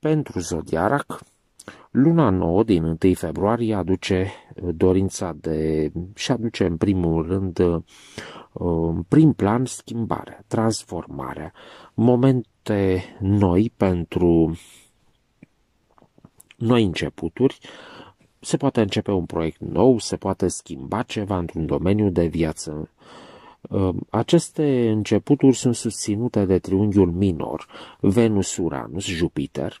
Pentru Zodiarac, luna nouă din 1 februarie aduce uh, dorința de și aduce în primul rând uh, uh, în prim plan schimbarea, transformarea, momente noi pentru noi începuturi, se poate începe un proiect nou, se poate schimba ceva într-un domeniu de viață. Aceste începuturi sunt susținute de triunghiul minor, Venus, Uranus, Jupiter,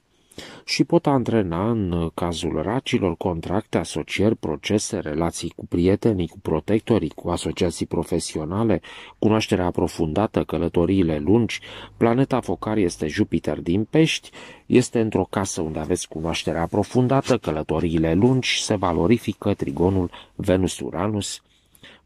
și pot antrena, în uh, cazul racilor, contracte, asocieri, procese, relații cu prietenii, cu protectorii, cu asociații profesionale, cunoașterea aprofundată, călătoriile lungi. Planeta focar este Jupiter din pești, este într-o casă unde aveți cunoașterea aprofundată, călătoriile lungi, se valorifică trigonul Venus-Uranus,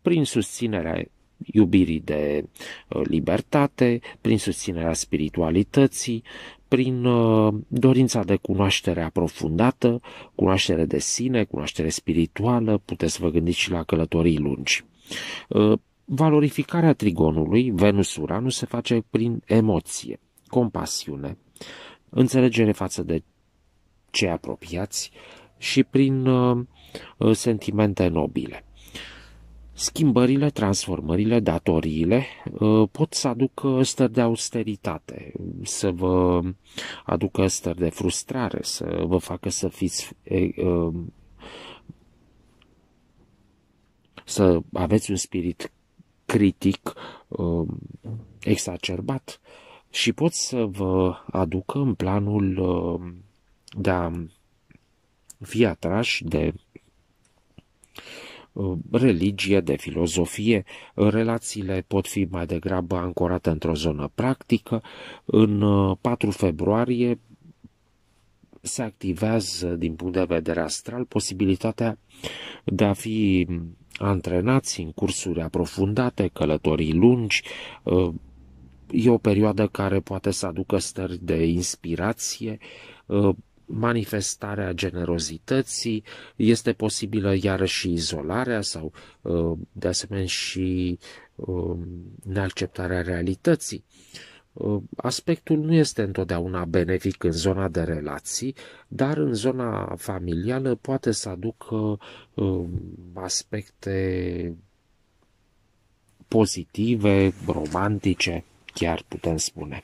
prin susținerea iubirii de uh, libertate, prin susținerea spiritualității, prin uh, dorința de cunoaștere aprofundată, cunoaștere de sine, cunoaștere spirituală, puteți să vă gândiți și la călătorii lungi. Uh, valorificarea trigonului Venus-Uranus se face prin emoție, compasiune, înțelegere față de cei apropiați și prin uh, sentimente nobile schimbările, transformările, datoriile uh, pot să aducă stări de austeritate, să vă aducă stări de frustrare, să vă facă să fiți uh, să aveți un spirit critic uh, exacerbat și pot să vă aducă în planul de a fi atrași de Uh, religie, de filozofie, uh, relațiile pot fi mai degrabă ancorate într-o zonă practică. În 4 uh, februarie se activează din punct de vedere astral posibilitatea de a fi mm, antrenați în cursuri aprofundate, călătorii lungi, e o perioadă care poate să aducă stări de inspirație, manifestarea generozității, este posibilă iarăși izolarea sau uh, de asemenea și um, neacceptarea realității. Uh, aspectul nu este întotdeauna benefic în zona de relații, dar în zona familială poate să aducă um, aspecte pozitive, romantice, chiar putem spune.